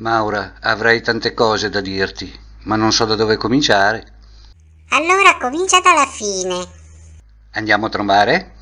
Maura, avrei tante cose da dirti, ma non so da dove cominciare. Allora comincia dalla fine. Andiamo a trombare?